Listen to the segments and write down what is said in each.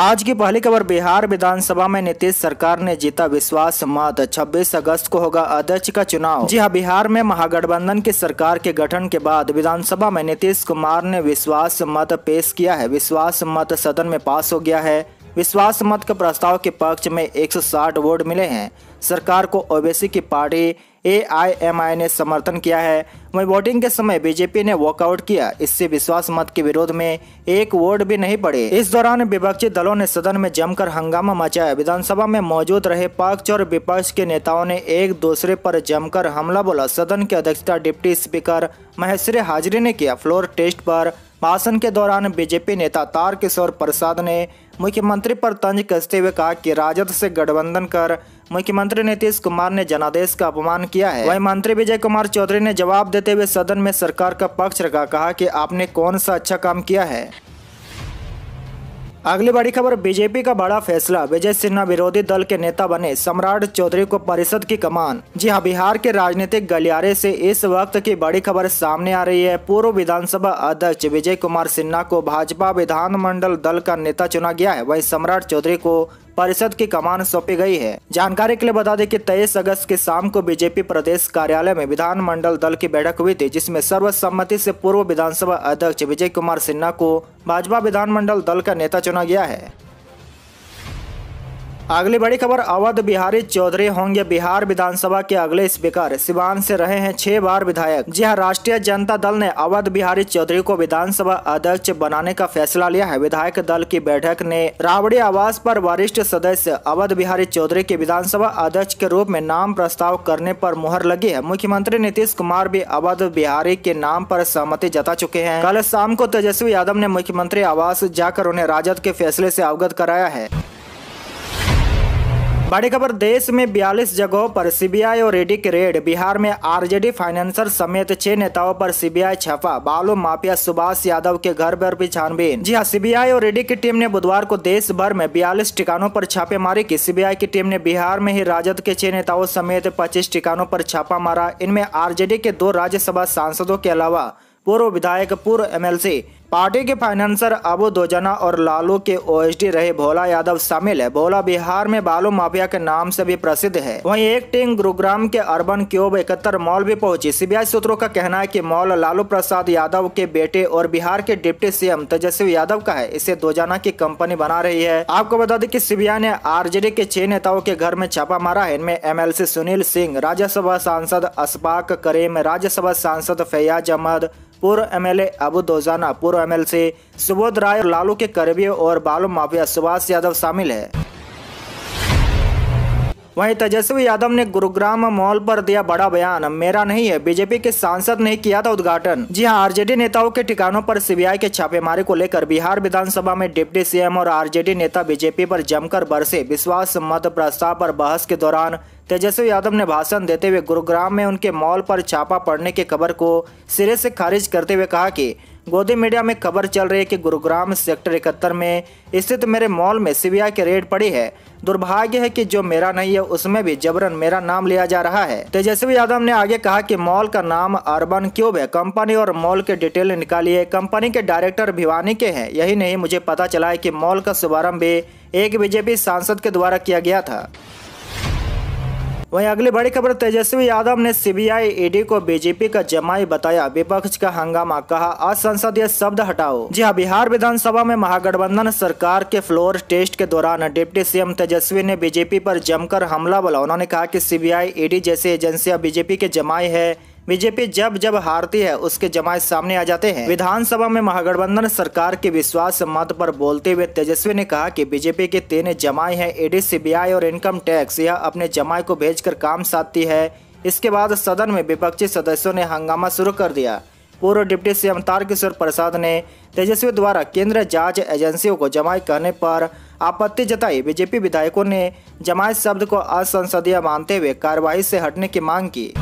आज की पहली खबर बिहार विधानसभा में नीतीश सरकार ने जीता विश्वास मत 26 अगस्त को होगा अध्यक्ष का चुनाव जी हां बिहार में महागठबंधन की सरकार के गठन के बाद विधानसभा में नीतीश कुमार ने विश्वास मत पेश किया है विश्वास मत सदन में पास हो गया है विश्वास मत के प्रस्ताव के पक्ष में 160 वोट मिले हैं सरकार को ओबीसी की पार्टी एआईएमआई ने समर्थन किया है वहीं वोटिंग के समय बीजेपी ने वॉकआउट किया इससे विश्वास मत के विरोध में एक वोट भी नहीं पड़े इस दौरान विपक्षी दलों ने सदन में जमकर हंगामा मचाया विधानसभा में मौजूद रहे पक्ष और विपक्ष के नेताओं ने एक दूसरे पर जमकर हमला बोला सदन की अध्यक्षता डिप्टी स्पीकर महेश्वरी हाजरी ने किया फ्लोर टेस्ट पर भाषण के दौरान बीजेपी नेता तारकिशोर प्रसाद ने मुख्यमंत्री पर तंज कसते हुए कहा कि राजद से गठबंधन कर मुख्यमंत्री नीतीश कुमार ने जनादेश का अपमान किया है वहीं मंत्री विजय कुमार चौधरी ने जवाब देते हुए सदन में सरकार का पक्ष रखा कहा कि आपने कौन सा अच्छा काम किया है अगली बड़ी खबर बीजेपी का बड़ा फैसला विजय सिन्हा विरोधी दल के नेता बने सम्राट चौधरी को परिषद की कमान जी हां बिहार के राजनीतिक गलियारे से इस वक्त की बड़ी खबर सामने आ रही है पूर्व विधानसभा अध्यक्ष विजय कुमार सिन्हा को भाजपा विधानमंडल दल का नेता चुना गया है वहीं सम्राट चौधरी को परिषद की कमान सौंपी गई है जानकारी के लिए बता दें कि तेईस अगस्त के शाम को बीजेपी प्रदेश कार्यालय में विधानमंडल दल की बैठक हुई थी जिसमें सर्वसम्मति से पूर्व विधानसभा अध्यक्ष विजय कुमार सिन्हा को भाजपा विधानमंडल दल का नेता चुना गया है अगली बड़ी खबर अवध बिहारी चौधरी होंगे बिहार विधानसभा के अगले स्पीकर सिवान से रहे हैं छह बार विधायक जी हाँ राष्ट्रीय जनता दल ने अवध बिहारी चौधरी को विधानसभा अध्यक्ष बनाने का फैसला लिया है विधायक दल की बैठक ने रावड़ी आवास पर वरिष्ठ सदस्य अवध बिहारी चौधरी के विधानसभा अध्यक्ष के रूप में नाम प्रस्ताव करने पर मुहर लगी है मुख्यमंत्री नीतीश कुमार भी अवध बिहारी के नाम पर सहमति जता चुके हैं कल शाम को तेजस्वी यादव ने मुख्यमंत्री आवास जाकर उन्हें राजद के फैसले से अवगत कराया है बड़ी खबर देश में बयालीस जगहों पर सीबीआई और ईडी के रेड बिहार में आरजेडी फाइनेंसर समेत छह नेताओं पर सीबीआई छापा बालू माफिया सुभाष यादव के घर पर भी छानबीन जी हाँ सीबीआई और ईडी की टीम ने बुधवार को देश भर में बयालीस ठिकानों पर छापेमारी की सीबीआई की टीम ने बिहार में ही राजद के छह नेताओं समेत पच्चीस ठिकानों पर छापा मारा इनमें आर के दो राज्यसभा सांसदों के अलावा पूर्व विधायक पूर्व एमएलसी पार्टी के फाइनेंसर अबू दोजना और लालू के ओएसडी रहे भोला यादव शामिल है भोला बिहार में बालू माफिया के नाम से भी प्रसिद्ध है वहीं एक टीम गुरुग्राम के अर्बन क्यूब इकहत्तर मॉल भी पहुंची सीबीआई सूत्रों का कहना है कि मॉल लालू प्रसाद यादव के बेटे और बिहार के डिप्टी सीएम तेजस्वी यादव का है इसे दोजाना की कंपनी बना रही है आपको बता दें की सीबीआई ने आर के छह नेताओं के घर में छापा मारा है इनमें एम सुनील सिंह राज्यसभा सांसद अशफाक करीम राज्यसभा सांसद फैयाज अहमद पूर्व एमएलए अबू दोजाना पूर्व एमएलसी सुबोध राय लालू के करीबी और बालू माफिया सुभाष यादव शामिल है वहीं तेजस्वी यादव ने गुरुग्राम मॉल पर दिया बड़ा बयान मेरा नहीं है बीजेपी के सांसद ने किया था उद्घाटन जी हाँ आरजेडी नेताओं के ठिकानों पर सीबीआई के छापेमारी को लेकर बिहार विधानसभा में डिप्टी सीएम और आरजेडी नेता बीजेपी पर जमकर बरसे विश्वास मत प्रस्ताव पर बहस के दौरान तेजस्वी यादव ने भाषण देते हुए गुरुग्राम में उनके मॉल पर छापा पड़ने की खबर को सिरे से खारिज करते हुए कहा कि गोदी मीडिया में खबर चल रही है कि गुरुग्राम सेक्टर इकहत्तर में स्थित मेरे मॉल में सीबीआई की रेड पड़ी है दुर्भाग्य है कि जो मेरा नहीं है उसमें भी जबरन मेरा नाम लिया जा रहा है तेजस्वी यादव ने आगे कहा कि मॉल का नाम अर्बन क्यूब है कंपनी और मॉल के डिटेल निकाली है कंपनी के डायरेक्टर भिवानी के है यही नहीं मुझे पता चला है की मॉल का शुभारम्भ भी एक बीजेपी सांसद के द्वारा किया गया था वहीं अगली बड़ी खबर तेजस्वी यादव ने सीबीआई ईडी को बीजेपी का जमाई बताया विपक्ष का हंगामा कहा असंसदीय शब्द हटाओ जी हाँ बिहार विधानसभा में महागठबंधन सरकार के फ्लोर टेस्ट के दौरान डिप्टी सीएम तेजस्वी ने बीजेपी पर जमकर हमला बोला उन्होंने कहा कि सीबीआई ईडी जैसी एजेंसियां बीजेपी के जमाई है बीजेपी जब जब हारती है उसके जमाए सामने आ जाते हैं विधानसभा में महागठबंधन सरकार के विश्वास मत पर बोलते हुए तेजस्वी ने कहा कि बीजेपी के तीन जमाए हैं ईडी सीबीआई और इनकम टैक्स यह अपने जमाए को भेजकर काम साधती है इसके बाद सदन में विपक्षी सदस्यों ने हंगामा शुरू कर दिया पूर्व डिप्टी सीएम तारकिशोर प्रसाद ने तेजस्वी द्वारा केंद्र जांच एजेंसियों को जमाई कहने पर आपत्ति जताई बीजेपी विधायकों ने जमाई शब्द को असंसदीय मानते हुए कार्यवाही से हटने की मांग की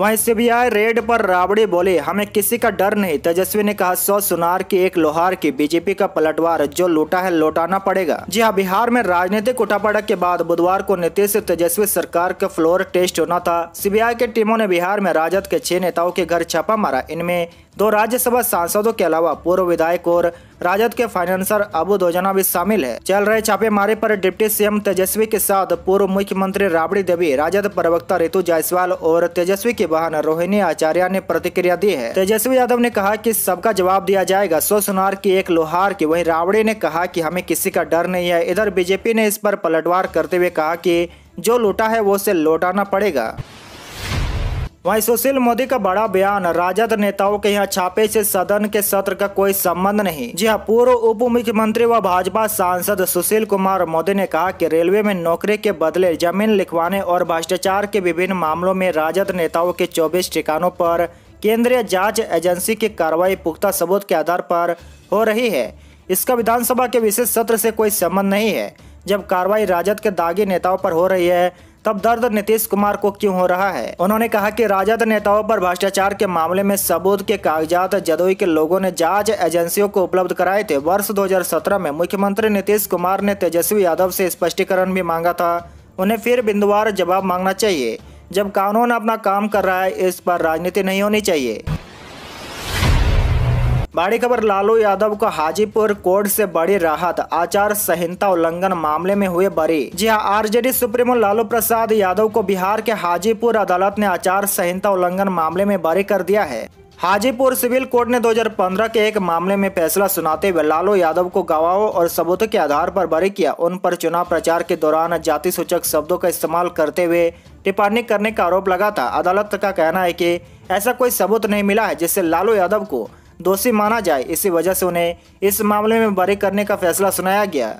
वहीं सीबीआई रेड पर राबड़ी बोले हमें किसी का डर नहीं तेजस्वी ने कहा सौ सुनार की एक लोहार की बीजेपी का पलटवार जो लूटा है लौटाना पड़ेगा जी हाँ बिहार में राजनीतिक उठापटक के बाद बुधवार को नीतीश तेजस्वी सरकार का फ्लोर टेस्ट होना था सीबीआई की टीमों ने बिहार में राजद के छह नेताओं के घर छापा मारा इनमें दो राज्यसभा सांसदों के अलावा पूर्व विधायक और राजद के फाइनेंसर अबू दोजना भी शामिल है चल रहे छापेमारी पर डिप्टी सीएम तेजस्वी के साथ पूर्व मुख्यमंत्री राबड़ी देवी राजद प्रवक्ता ऋतु जायसवाल और तेजस्वी की बहन रोहिणी आचार्य ने प्रतिक्रिया दी है तेजस्वी यादव ने कहा कि सबका जवाब दिया जाएगा सो सुनार की एक लोहार की वही राबड़ी ने कहा कि हमें किसी का डर नहीं है इधर बीजेपी ने इस पर पलटवार करते हुए कहा की जो लूटा है वो उसे लौटाना पड़ेगा वहीं सुशील मोदी का बड़ा बयान राजद नेताओं के यहाँ छापे से सदन के सत्र का कोई संबंध नहीं जी हाँ पूर्व उप मुख्यमंत्री व भाजपा सांसद सुशील कुमार मोदी ने कहा कि रेलवे में नौकरी के बदले जमीन लिखवाने और भ्रष्टाचार के विभिन्न मामलों में राजद नेताओं के चौबीस ठिकानों पर केंद्रीय जांच एजेंसी की कार्रवाई पुख्ता सबूत के आधार पर हो रही है इसका विधानसभा के विशेष सत्र से कोई संबंध नहीं है जब कार्रवाई राजद के दागी नेताओं पर हो रही है तब दर्द नीतीश कुमार को क्यों हो रहा है उन्होंने कहा कि राजद नेताओं पर भ्रष्टाचार के मामले में सबूत के कागजात जदोई के लोगों ने जांच एजेंसियों को उपलब्ध कराए थे वर्ष 2017 में मुख्यमंत्री नीतीश कुमार ने तेजस्वी यादव से स्पष्टीकरण भी मांगा था उन्हें फिर बिंदुवार जवाब मांगना चाहिए जब कानून अपना काम कर रहा है इस पर राजनीति नहीं होनी चाहिए बड़ी खबर लालू यादव को हाजीपुर कोर्ट से बड़ी राहत आचार संहिता उल्लंघन मामले में हुए बरी जी हाँ आरजेडी सुप्रीमो लालू प्रसाद यादव को बिहार के हाजीपुर अदालत ने आचार संहिता उल्लंघन मामले में बरी कर दिया है हाजीपुर सिविल कोर्ट ने 2015 के एक मामले में फैसला सुनाते हुए लालू यादव को गवाहों और सबूतों के आधार पर बरी किया उन पर चुनाव प्रचार के दौरान जाति सूचक शब्दों का इस्तेमाल करते हुए टिप्पणी करने का आरोप लगा था अदालत का कहना है कि ऐसा कोई सबूत नहीं मिला है जिससे लालू यादव को दोषी माना जाए इसी वजह से उन्हें इस मामले में बरी करने का फैसला सुनाया गया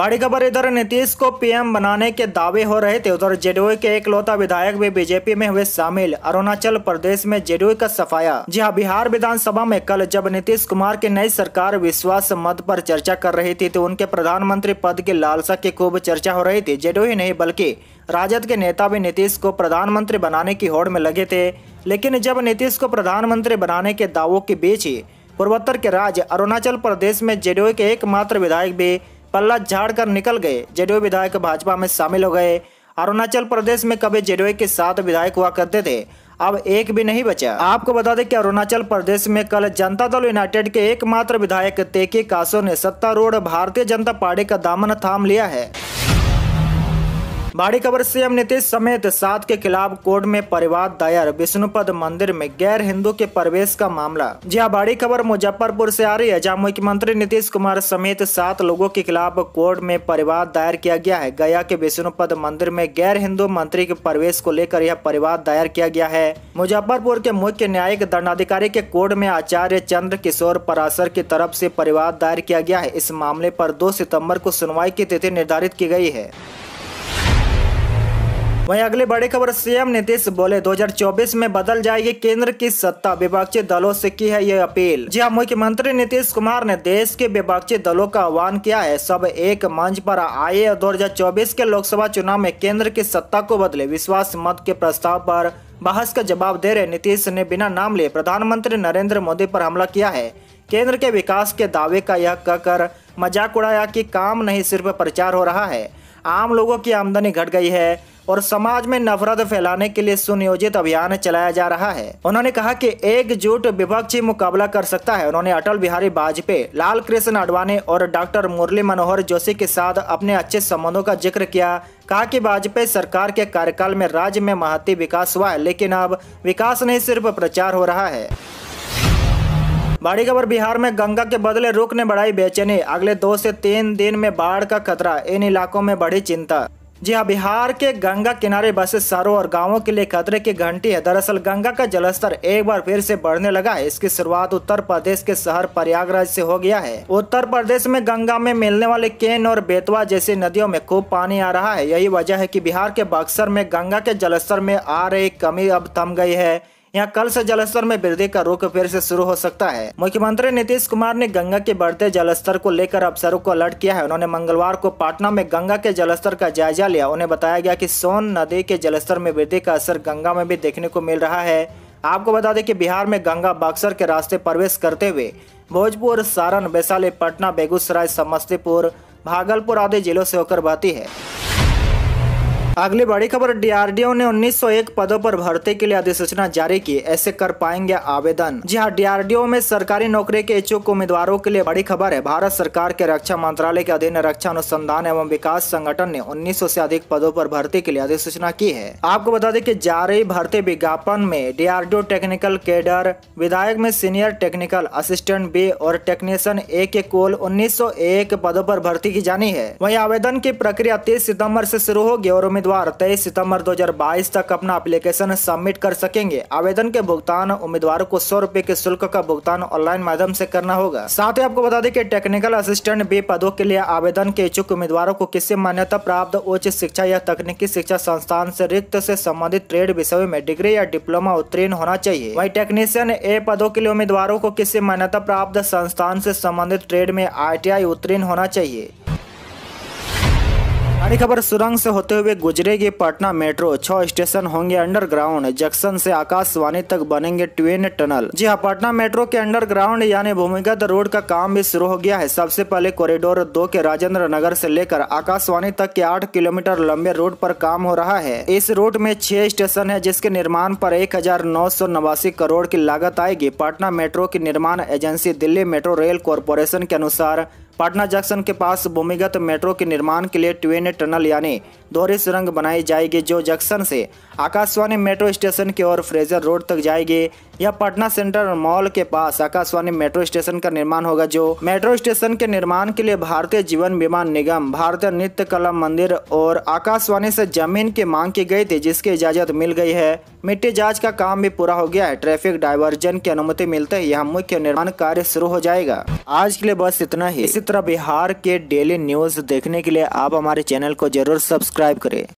बड़ी खबर इधर नीतीश को पीएम बनाने के दावे हो रहे थे उधर जेडीयू के एकलौता विधायक भी बीजेपी में हुए शामिल अरुणाचल प्रदेश में जेडीयू का सफाया जी हाँ बिहार विधानसभा में कल जब नीतीश कुमार की नई सरकार विश्वास मत पर चर्चा कर रही थी तो उनके प्रधानमंत्री पद की लालसा की खूब चर्चा हो रही थी जेडीयू ही नहीं बल्कि राजद के नेता भी नीतीश को प्रधानमंत्री बनाने की होड़ में लगे थे लेकिन जब नीतीश को प्रधानमंत्री बनाने के दावों के बीच ही पूर्वोत्तर के राज्य अरुणाचल प्रदेश में जेडीयू के एकमात्र विधायक भी पल्ला झाड़ कर निकल गए जेडीयू विधायक भाजपा में शामिल हो गए अरुणाचल प्रदेश में कभी जेडीयू के साथ विधायक हुआ करते थे अब एक भी नहीं बचा आपको बता दें कि अरुणाचल प्रदेश में कल जनता दल यूनाइटेड के एकमात्र विधायक तेके कासो ने सत्तारूढ़ भारतीय जनता पार्टी का दामन थाम लिया है बड़ी खबर सीएम नीतीश समेत सात के खिलाफ कोर्ट में परिवाद दायर विष्णुपद मंदिर में गैर हिंदू के प्रवेश का मामला जी हाँ, बाड़ी बड़ी खबर मुजफ्फरपुर से आ रही है जहाँ मुख्यमंत्री नीतीश कुमार समेत सात लोगों के खिलाफ कोर्ट में परिवाद दायर किया गया है गया के विष्णुपद मंदिर में गैर हिंदू मंत्री के प्रवेश को लेकर यह परिवाद दायर किया गया है मुजफ्फरपुर के मुख्य न्यायिक दंडाधिकारी के कोर्ट में आचार्य चंद्र किशोर परासर की तरफ ऐसी परिवाद दायर किया गया है इस मामले आरोप दो सितम्बर को सुनवाई की तिथि निर्धारित की गयी है वहीं अगली बड़ी खबर सीएम नीतीश बोले 2024 में बदल जाएगी केंद्र की सत्ता विपक्षी दलों से की है ये अपील जी हाँ मुख्यमंत्री नीतीश कुमार ने देश के विपक्षी दलों का आह्वान किया है सब एक मंच पर आए हजार चौबीस के लोकसभा चुनाव में केंद्र की सत्ता को बदले विश्वास मत के प्रस्ताव पर बहस का जवाब दे रहे नीतीश ने बिना नाम लिए प्रधानमंत्री नरेंद्र मोदी पर हमला किया है केंद्र के विकास के दावे का यह कहकर मजाक उड़ाया कि काम नहीं सिर्फ प्रचार हो रहा है आम लोगों की आमदनी घट गई है और समाज में नफरत फैलाने के लिए सुनियोजित अभियान चलाया जा रहा है उन्होंने कहा की एकजुट विपक्षी मुकाबला कर सकता है उन्होंने अटल बिहारी वाजपेयी लाल कृष्ण आडवाणी और डॉक्टर मुरली मनोहर जोशी के साथ अपने अच्छे संबंधों का जिक्र किया कहा कि वाजपेयी सरकार के कार्यकाल में राज्य में महती विकास हुआ है लेकिन अब विकास नहीं सिर्फ प्रचार हो रहा है बड़ी खबर बिहार में गंगा के बदले रुक ने बढ़ाई बेचैनी अगले दो से तीन दिन में बाढ़ का खतरा इन इलाकों में बढ़ी चिंता जी हाँ बिहार के गंगा किनारे बसे शहरों और गांवों के लिए खतरे की घंटी है दरअसल गंगा का जलस्तर एक बार फिर से बढ़ने लगा है इसकी शुरुआत उत्तर प्रदेश के शहर प्रयागराज से हो गया है उत्तर प्रदेश में गंगा में मिलने वाले केन और बेतवा जैसी नदियों में खूब पानी आ रहा है यही वजह है की बिहार के बक्सर में गंगा के जलस्तर में आ रही कमी अब थम गई है यहाँ कल से जलस्तर में वृद्धि का रुख फिर से शुरू हो सकता है मुख्यमंत्री नीतीश कुमार ने गंगा के बढ़ते जलस्तर को लेकर अफसरों को अलर्ट किया है उन्होंने मंगलवार को पटना में गंगा के जलस्तर का जायजा लिया उन्हें बताया गया कि सोन नदी के जलस्तर में वृद्धि का असर गंगा में भी देखने को मिल रहा है आपको बता दें कि बिहार में गंगा बक्सर के रास्ते प्रवेश करते हुए भोजपुर सारण वैशाली पटना बेगूसराय समस्तीपुर भागलपुर आदि जिलों से होकर बहती है अगली बड़ी खबर डीआरडीओ ने 1901 पदों पर भर्ती के लिए अधिसूचना जारी की ऐसे कर पाएंगे आवेदन जी हाँ डीआरडीओ में सरकारी नौकरी के इच्छुक उम्मीदवारों के लिए बड़ी खबर है भारत सरकार के रक्षा मंत्रालय के अधीन रक्षा अनुसंधान एवं विकास संगठन ने उन्नीस से अधिक पदों आरोप भर्ती के लिए अधिसूचना की है आपको बता दें की जारी भर्ती विज्ञापन में डीआरडीओ टेक्निकल केडर विधायक में सीनियर टेक्निकल असिस्टेंट बी और टेक्नीशियन ए के कुल 1901 पदों पर भर्ती की जानी है वही आवेदन की प्रक्रिया तीस सितम्बर ऐसी शुरू होगी और उम्मीदवार उम्मीदवार 23 सितंबर 2022 तक अपना एप्लीकेशन सबमिट कर सकेंगे आवेदन के भुगतान उम्मीदवारों को सौ रूपए के शुल्क का भुगतान ऑनलाइन माध्यम से करना होगा साथ ही आपको बता दें कि टेक्निकल असिस्टेंट बी पदों के लिए आवेदन के इच्छुक उम्मीदवारों को किसी मान्यता प्राप्त उच्च शिक्षा या तकनीकी शिक्षा संस्थान से रिक्त से संबंधित ट्रेड विषयों में डिग्री या डिप्लोमा उत्तीर्ण होना चाहिए वही टेक्नीशियन ए पदों के लिए उम्मीदवारों को किसी मान्यता प्राप्त संस्थान से संबंधित ट्रेड में आई उत्तीर्ण होना चाहिए बड़ी खबर सुरंग से होते हुए गुजरेगी पटना मेट्रो छह स्टेशन होंगे अंडरग्राउंड जंक्शन से आकाशवाणी तक बनेंगे ट्वेन टनल जी हाँ पटना मेट्रो के अंडरग्राउंड यानी भूमिगत रोड का काम भी शुरू हो गया है सबसे पहले कॉरिडोर दो के राजेंद्र नगर से लेकर आकाशवाणी तक के आठ किलोमीटर लंबे रोड पर काम हो रहा है इस रोड में छह स्टेशन है जिसके निर्माण पर एक करोड़ की लागत आएगी पटना मेट्रो की निर्माण agency Delhi metro rail corporation के अनुसार पटना जंक्शन के पास भूमिगत मेट्रो के निर्माण के लिए ट्वेन टनल यानी दोहरी सुरंग बनाई जाएगी जो जंक्शन से आकाशवाणी मेट्रो स्टेशन की ओर फ्रेजर रोड तक जाएगी यह पटना सेंट्रल मॉल के पास आकाशवाणी मेट्रो स्टेशन का निर्माण होगा जो मेट्रो स्टेशन के निर्माण के लिए भारतीय जीवन बीमा निगम भारतीय नृत्य कला मंदिर और आकाशवाणी से जमीन की मांग की गई थी जिसकी इजाजत मिल गई है मिट्टी जांच का काम भी पूरा हो गया है ट्रैफिक डायवर्जन की अनुमति मिलते ही यह मुख्य निर्माण कार्य शुरू हो जाएगा आज के लिए बस इतना ही इसी तरह बिहार के डेली न्यूज देखने के लिए आप हमारे चैनल को जरूर सब्सक्राइब सब्सक्राइब करें